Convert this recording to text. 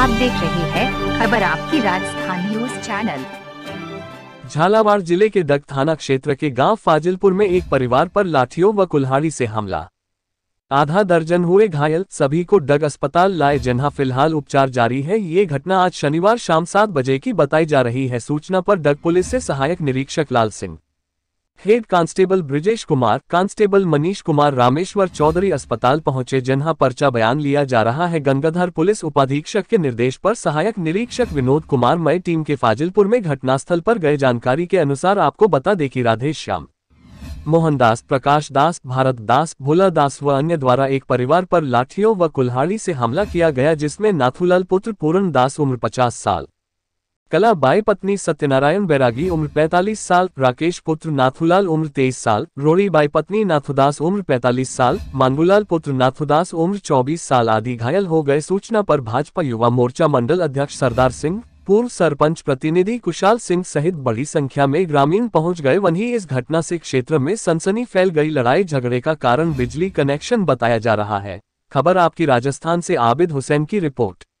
आप देख रहे हैं खबर आपकी राजस्थान न्यूज चैनल झालावाड़ जिले के दग थाना क्षेत्र के गांव फाजिलपुर में एक परिवार पर लाठियों व कुल्हाड़ी से हमला आधा दर्जन हुए घायल सभी को डग अस्पताल लाए जिन्हा फिलहाल उपचार जारी है ये घटना आज शनिवार शाम सात बजे की बताई जा रही है सूचना पर डग पुलिस से सहायक निरीक्षक Lal Singh head constable Brijesh Kumar constable Manish Kumar Rameshwar Chaudhary अस्पताल पहुंचे जिन्हा पर्चा बयान लिया जा रहा है गंगाधर पुलिस उपाधीक्षक के निर्देश पर सहायक निरीक्षक विनोद कुमार मई टीम के फाजिलपुर में घटनास्थल पर गए जानकारी के अनुसार आपको बता दे कि राधेश श्याम मोहनदास प्रकाश दास भारत दास भोला दास व अन्य द्वारा एक परिवार पर लाठियों व कुल्हाड़ी से हमला किया गया जिसमें नाथुलाल पुत्र पूरण दास उम्र पचास साल कला बाई पत्नी सत्यनारायण बैरागी उम्र 45 साल राकेश पुत्र नाथुलाल उम्र 23 साल रोड़ी बाई पत्नी नाथुदास उम्र 45 साल मानबूलाल पुत्र नाथुदास उम्र 24 साल आदि घायल हो गए सूचना पर भाजपा युवा मोर्चा मंडल अध्यक्ष सरदार सिंह पूर्व सरपंच प्रतिनिधि कुशाल सिंह सहित बड़ी संख्या में ग्रामीण पहुंच गए वहीं इस घटना से क्षेत्र में सनसनी फैल गई लड़ाई झगड़े का कारण बिजली कनेक्शन बताया जा रहा है खबर आपकी राजस्थान से आबिद हुसैन की रिपोर्ट